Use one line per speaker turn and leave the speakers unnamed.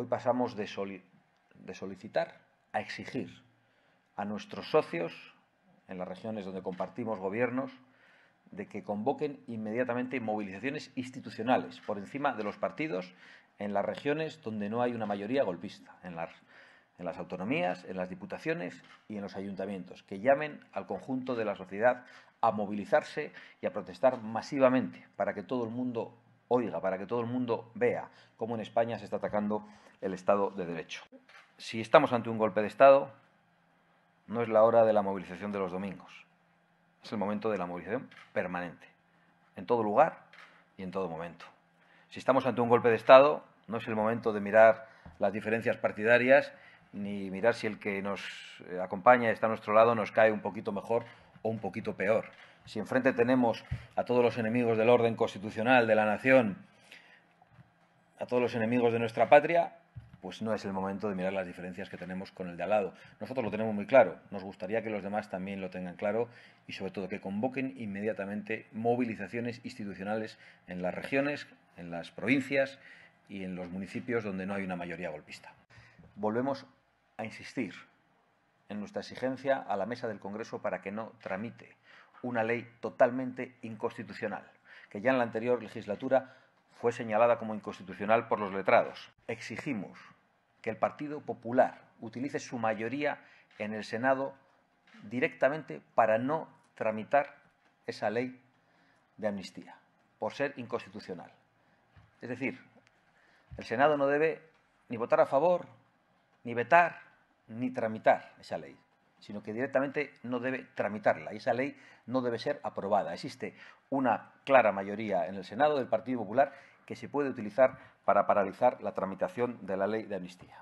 Hoy pasamos de, solicitar a exigir a nuestros socios en las regiones donde compartimos gobiernos de que convoquen inmediatamente movilizaciones institucionales por encima de los partidos en las regiones donde no hay una mayoría golpista, las, en las autonomías, en las diputaciones y en los ayuntamientos, que llamen al conjunto de la sociedad a movilizarse y a protestar masivamente para que todo el mundo oiga, para que todo el mundo vea cómo en España se está atacando el Estado de Derecho. Si estamos ante un golpe de Estado, no es la hora de la movilización de los domingos. Es el momento de la movilización permanente, en todo lugar y en todo momento. Si estamos ante un golpe de Estado, no es el momento de mirar las diferencias partidarias ni mirar si el que nos eh, acompaña está a nuestro lado nos cae un poquito mejor o un poquito peor. Si enfrente tenemos a todos los enemigos del orden constitucional, de la nación, a todos los enemigos de nuestra patria, pues no es el momento de mirar las diferencias que tenemos con el de al lado. Nosotros lo tenemos muy claro, nos gustaría que los demás también lo tengan claro y sobre todo que convoquen inmediatamente movilizaciones institucionales en las regiones, en las provincias y en los municipios donde no hay una mayoría golpista. Volvemos a insistir, en nuestra exigencia a la mesa del Congreso para que no tramite una ley totalmente inconstitucional, que ya en la anterior legislatura fue señalada como inconstitucional por los letrados. Exigimos que el Partido Popular utilice su mayoría en el Senado directamente para no tramitar esa ley de amnistía, por ser inconstitucional. Es decir, el Senado no debe ni votar a favor, ni vetar, ni tramitar esa ley, sino que directamente no debe tramitarla. Y esa ley no debe ser aprobada. Existe una clara mayoría en el Senado del Partido Popular que se puede utilizar para paralizar la tramitación de la ley de amnistía.